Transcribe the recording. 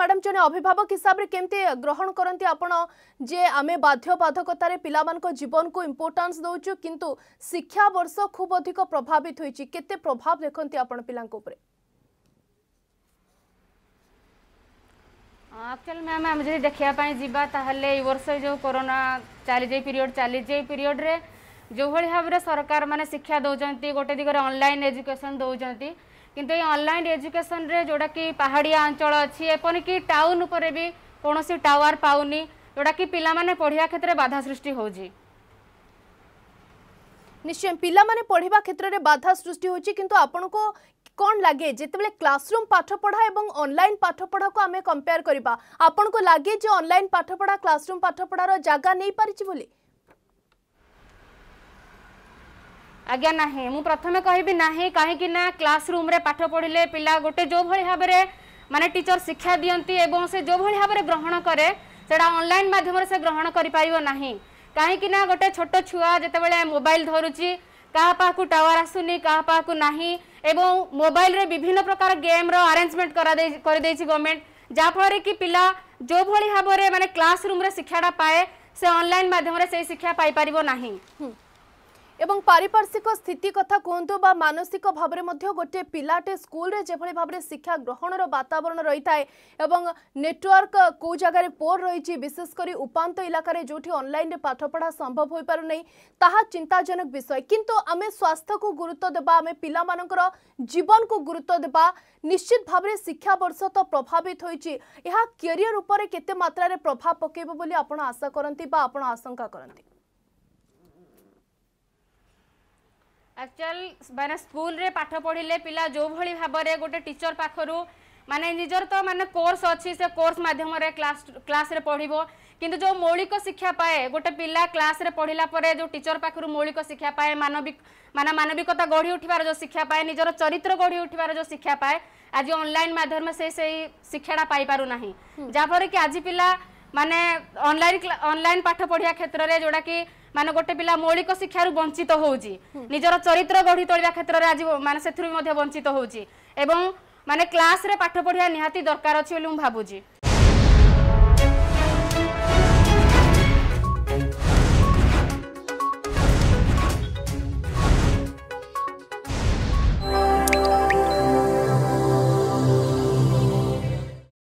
madam জনে অভিভাবক হিসাবে কেমতি গ্রহণ করতে আপনার যে আমি বাধ্যবাধকতার পিলা জীবনক ইম্পর্টান্স দৌছু কিন্তু শিক্ষাবর্ষ খুব অধিক প্রভাবিত হয়েছে কেতে প্রভাব দেখতে আপনার পিলা উপরে ଆକ୍ଚୁଆଲି ମ୍ୟାମ୍ ଆମେ ଯଦି ଦେଖିବା ପାଇଁ ଯିବା ତାହେଲେ ଏଇ ବର୍ଷ ଯେଉଁ କରୋନା ଚାଲିଛି ପିରିୟଡ଼ ଚାଲିଛି ଏଇ ପିରିୟଡ଼ରେ ଯେଉଁଭଳି ଭାବରେ ସରକାର ମାନେ ଶିକ୍ଷା ଦେଉଛନ୍ତି ଗୋଟେ ଦିଗରେ ଅନଲାଇନ୍ ଏଜୁକେସନ୍ ଦେଉଛନ୍ତି কিন্তু এই ଅନଲାଇନ୍ ଏଜୁକେସନ୍ରେ ଯେଉଁଟାକି ପାହାଡ଼ିଆ ଅଞ୍ଚଳ ଅଛି ଏପରିକି ଟାଉନ୍ ଉପରେ ବି କୌଣସି ଟାୱାର ପାଉନି ଯେଉଁଟାକି ପିଲାମାନେ ପଢ଼ିବା କ୍ଷେତ୍ରରେ ବାଧା ସୃଷ୍ଟି ହେଉଛି ନିଶ୍ଚୟ ପିଲାମାନେ ପଢ଼ିବା କ୍ଷେତ୍ରରେ ବାଧା ସୃଷ୍ଟି ହେଉଛି କିନ୍ତୁ ଆପଣଙ୍କୁ କ'ଣ ଲାଗେ ଯେତେବେଳେ କ୍ଲାସରୁମ୍ ପାଠପଢ଼ା ଏବଂ ଅନଲାଇନ୍ ପାଠପଢ଼ାକୁ ଆମେ କମ୍ପେୟାର କରିବା ଆପଣଙ୍କୁ ଲାଗେ ଯେ ଅନଲାଇନ୍ ପାଠପଢ଼ା କ୍ଲାସରୁମ୍ ପାଠପଢ଼ାର ଜାଗା ନେଇପାରିଛି ବୋଲି ଆଜ୍ଞା ନାହିଁ ମୁଁ ପ୍ରଥମେ କହିବି ନାହିଁ କାହିଁକି ନା କ୍ଲାସରୁମ୍ରେ ପାଠ ପଢ଼ିଲେ ପିଲା ଗୋଟେ ଯେଉଁଭଳି ଭାବରେ ମାନେ ଟିଚର ଶିକ୍ଷା ଦିଅନ୍ତି ଏବଂ ସେ ଯେଉଁଭଳି ଭାବରେ ଗ୍ରହଣ କରେ ସେଇଟା ଅନଲାଇନ୍ ମାଧ୍ୟମରେ ସେ ଗ୍ରହଣ କରିପାରିବ ନାହିଁ କାହିଁକି ନା ଗୋଟେ ଛୋଟ ଛୁଆ ଯେତେବେଳେ ମୋବାଇଲ ଧରୁଛି କାହା ପାଖକୁ ଟାୱାର ଆସୁନି କାହା ପାଖକୁ ନାହିଁ ଏବଂ ମୋବାଇଲରେ ବିଭିନ୍ନ ପ୍ରକାର ଗେମ୍ର ଆରେଞ୍ଜମେଣ୍ଟ କରାଦେଇ କରିଦେଇଛି ଗଭର୍ଣ୍ଣମେଣ୍ଟ ଯାହାଫଳରେ କି ପିଲା ଯେଉଁଭଳି ଭାବରେ ମାନେ କ୍ଲାସରୁମ୍ରେ ଶିକ୍ଷାଟା ପାଏ ସେ ଅନଲାଇନ୍ ମାଧ୍ୟମରେ ସେଇ ଶିକ୍ଷା ପାଇପାରିବ ନାହିଁ এবং পারিপার্শ্বিক স্থিতি কথা কুহতু বা মানসিক ভাবে মধ্যে গোটিয়ে পিলাটে স্কুলে যেভাবে ভাবে শিক্ষা গ্রহণর বাতাবরণ রয়েছে এবং নেটওয়ার্ক কেউ জায়গায় পোর রয়েছে বিশেষ করে উপাত ইলাকার যেটি অনলাইনে পাঠপড়া সম্ভব হয়ে পু না তাহা চিন্তাজনক বিষয় কিন্তু আমি স্বাস্থ্যকু গুরুত্ব দেবা আমি পিলামানকর জীবনকু গুরুত্ব দেবা নিশ্চিত ভাবে শিক্ষাবর্ষ তো প্রভাবিত হয়েছে ଏହା উপরে কেতে କେତେ ମାତ୍ରାରେ ପ୍ରଭାବ ପକାଇବ ବୋଲି ଆପଣ ଆଶା କରନ୍ତି ବା ଆପଣ ଆଶଙ୍କା କରନ୍ତି ଆକ୍ଚୁଆଲ ମାନେ ସ୍କୁଲରେ ପାଠ ପଢ଼ିଲେ ପିଲା ଯେଉଁଭଳି ଭାବରେ ଗୋଟେ ଟିଚର ପାଖରୁ ମାନେ ନିଜର ତ ମାନେ କୋର୍ସ ଅଛି ସେ କୋର୍ସ ମାଧ୍ୟମରେ କ୍ଲାସ କ୍ଲାସରେ ପଢ଼ିବ କିନ୍ତୁ ଯେଉଁ ମୌଳିକ ଶିକ୍ଷା ପାଏ ଗୋଟେ ପିଲା କ୍ଲାସରେ ପଢ଼ିଲା ପରେ ଯେଉଁ ଟିଚର ପାଖରୁ ମୌଳିକ ଶିକ୍ଷା ପାଏ ମାନବିକ ମାନେ ମାନବିକତା ଗଢ଼ି ଉଠିବାର ଯେଉଁ ଶିକ୍ଷା ପାଏ ନିଜର ଚରିତ୍ର ଗଢ଼ି ଉଠିବାର ଯେଉଁ ଶିକ୍ଷା ପାଏ ଆଜି ଅନଲାଇନ୍ ମାଧ୍ୟମରେ ସେ ସେଇ ଶିକ୍ଷାଟା ପାଇପାରୁନାହିଁ ଯାହାଫଳରେ କି ଆଜି ପିଲା মানে অনলাইন অনলাইন পাঠ পড়া ক্ষেত্রে যেটা কি মানে গোটে পিলা মৌলিক শিক্ষার বঞ্চিত হচ্ছে নিজের চরিত্র গড়ি তোলা ক্ষেত্রে আজ মানে সে বঞ্চিত হচ্ছে এবং মানে ক্লাসে পাঠ পড়া নিহতি দরকার অছি বলে মু ভাবুছি